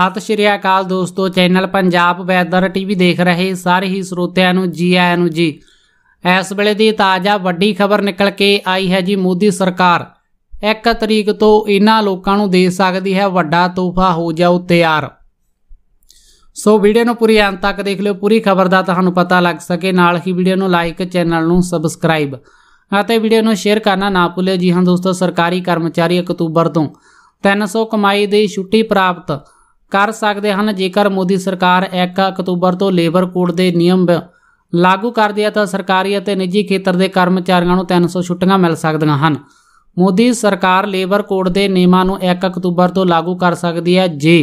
ਸਤਿ ਸ਼੍ਰੀ ਅਕਾਲ ਦੋਸਤੋ channel Punjab weather TV ਦੇਖ ਰਹੇ ਸਾਰੇ ਹੀ ਸਰੋਤਿਆਂ ਨੂੰ ਜੀ ਆਇਆਂ ਨੂੰ ਜੀ ਇਸ ਵੇਲੇ ਦੀ ਤਾਜ਼ਾ ਵੱਡੀ ਖਬਰ ਨਿਕਲ ਕੇ ਆਈ ਹੈ ਜੀ ਮੋਦੀ ਸਰਕਾਰ 1 ਤਰੀਕ ਤੋਂ ਇਹਨਾਂ ਲੋਕਾਂ ਨੂੰ ਦੇ ਸਕਦੀ ਹੈ ਵੱਡਾ ਤੋਹਫਾ ਹੋ ਜਾਓ ਤਿਆਰ ਸੋ ਵੀਡੀਓ ਨੂੰ ਪੂਰੀ ਅੰਤ ਤੱਕ ਦੇਖ ਲਿਓ ਪੂਰੀ ਖਬਰ ਦਾ ਤੁਹਾਨੂੰ ਪਤਾ ਲੱਗ ਸਕੇ ਨਾਲ ਹੀ ਵੀਡੀਓ ਨੂੰ ਲਾਈਕ ਚੈਨਲ ਨੂੰ ਸਬਸਕ੍ਰਾਈਬ ਅਤੇ ਵੀਡੀਓ ਨੂੰ ਸ਼ੇਅਰ ਕਰਨਾ ਨਾ ਭੁੱਲਿਓ ਜੀ ਹਾਂ ਦੋਸਤੋ ਸਰਕਾਰੀ ਕਰਮਚਾਰੀ ਅਕਤੂਬਰ ਤੋਂ 300 ਕਮਾਈ ਦੀ ਛੁੱਟੀ ਪ੍ਰਾਪਤ ਕਰ ਸਕਦੇ ਹਨ ਜੇਕਰ ਮੋਦੀ ਸਰਕਾਰ 1 ਅਕਤੂਬਰ ਤੋਂ ਲੇਬਰ ਕੋਡ ਦੇ ਨਿਯਮ ਲਾਗੂ ਕਰਦੀ ਹੈ ਤਾਂ ਸਰਕਾਰੀ ਅਤੇ ਨਿੱਜੀ ਖੇਤਰ ਦੇ ਕਰਮਚਾਰੀਆਂ ਨੂੰ 300 ਛੁੱਟੀਆਂ ਮਿਲ ਸਕਦੀਆਂ ਹਨ ਮੋਦੀ ਸਰਕਾਰ ਲੇਬਰ ਕੋਡ ਦੇ ਨਿਯਮਾਂ ਨੂੰ 1 ਅਕਤੂਬਰ ਤੋਂ ਲਾਗੂ ਕਰ ਸਕਦੀ ਹੈ ਜੇ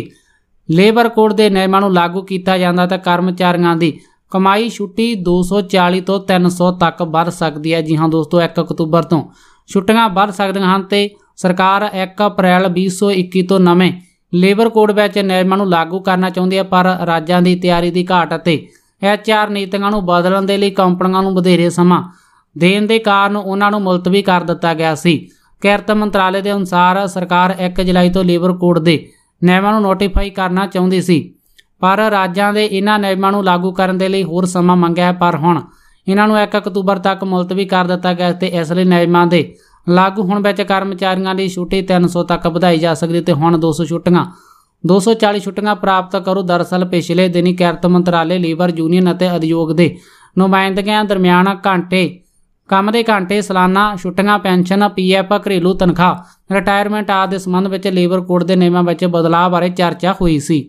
ਲੇਬਰ ਕੋਡ ਦੇ ਨਿਯਮਾਂ ਨੂੰ ਲਾਗੂ ਕੀਤਾ ਜਾਂਦਾ ਤਾਂ ਕਰਮਚਾਰੀਆਂ ਦੀ ਕਮਾਈ ਛੁੱਟੀ 240 ਤੋਂ 300 ਤੱਕ ਵੱਧ ਸਕਦੀ ਹੈ ਜੀ ਹਾਂ ਦੋਸਤੋ 1 ਅਕਤੂਬਰ ਤੋਂ ਛੁੱਟੀਆਂ ਵੱਧ ਸਕਦੀਆਂ ਹਨ ਤੇ ਸਰਕਾਰ 1 ਅਪ੍ਰੈਲ 2021 ਤੋਂ ਨਵੇਂ ਲੇਬਰ ਕੋਡ ਵਿੱਚ ਨਿਯਮਾਂ ਨੂੰ ਲਾਗੂ ਕਰਨਾ ਚਾਹੁੰਦੇ ਆ ਪਰ ਰਾਜਾਂ ਦੀ ਤਿਆਰੀ ਦੀ ਘਾਟ ਅਤੇ ਐਚਆਰ ਨੀਤੀਆਂ ਨੂੰ ਬਦਲਣ ਦੇ ਲਈ ਕੰਪਨੀਆਂ ਨੂੰ ਵਧੇਰੇ ਸਮਾਂ ਦੇਣ ਦੇ ਕਾਰਨ ਉਹਨਾਂ ਨੂੰ ਮੁਲਤਵੀ ਕਰ ਦਿੱਤਾ ਗਿਆ ਸੀ ਕਿਰਤ ਮੰਤਰਾਲੇ ਦੇ ਅਨੁਸਾਰ ਸਰਕਾਰ 1 ਜੁਲਾਈ ਤੋਂ ਲੇਬਰ ਕੋਡ ਦੇ ਨਿਯਮਾਂ ਨੂੰ ਨੋਟੀਫਾਈ ਕਰਨਾ ਚਾਹੁੰਦੀ ਸੀ ਪਰ ਰਾਜਾਂ ਦੇ ਇਹਨਾਂ ਨਿਯਮਾਂ ਨੂੰ ਲਾਗੂ ਕਰਨ ਦੇ ਲਈ ਹੋਰ ਸਮਾਂ ਮੰਗਿਆ ਪਰ ਹੁਣ ਇਹਨਾਂ ਨੂੰ 1 ਅਕਤੂਬਰ ਤੱਕ ਮੁਲਤਵੀ ਕਰ ਦਿੱਤਾ ਗਿਆ ਤੇ ਇਸ ਲਈ ਨਿਯਮਾਂ ਦੇ ਲਾਗੂ ਹੋਣ ਵਿੱਚ ਕਰਮਚਾਰੀਆਂ ਲਈ ਛੁੱਟੀ 300 ਤੱਕ ਵਧਾਈ ਜਾ ਸਕਦੀ ਤੇ ਹੁਣ 200 ਛੁੱਟੀਆਂ 240 ਛੁੱਟੀਆਂ ਪ੍ਰਾਪਤ ਕਰੋ ਦਰਸਲ ਪਿਛਲੇ ਦਿਨੀ ਕਿਰਤ ਮੰਤਰਾਲੇ ਲੇਬਰ ਯੂਨੀਅਨ ਅਤੇ ਉਦਯੋਗ ਦੇ ਨੁਮਾਇੰਦਿਆਂ ਦਰਮਿਆਨ ਘੰਟੇ ਕੰਮ ਦੇ ਘੰਟੇ ਸਾਲਾਨਾ ਛੁੱਟੀਆਂ ਪੈਨਸ਼ਨ ਪੀਐਫ ਘਰੇਲੂ ਤਨਖਾਹ ਰਿਟਾਇਰਮੈਂਟ ਆਦਿ ਦੇ ਸੰਬੰਧ ਵਿੱਚ ਲੇਬਰ ਕੋਡ ਦੇ ਨਿਯਮਾਂ ਵਿੱਚ ਬਦਲਾਅ ਬਾਰੇ ਚਰਚਾ ਹੋਈ ਸੀ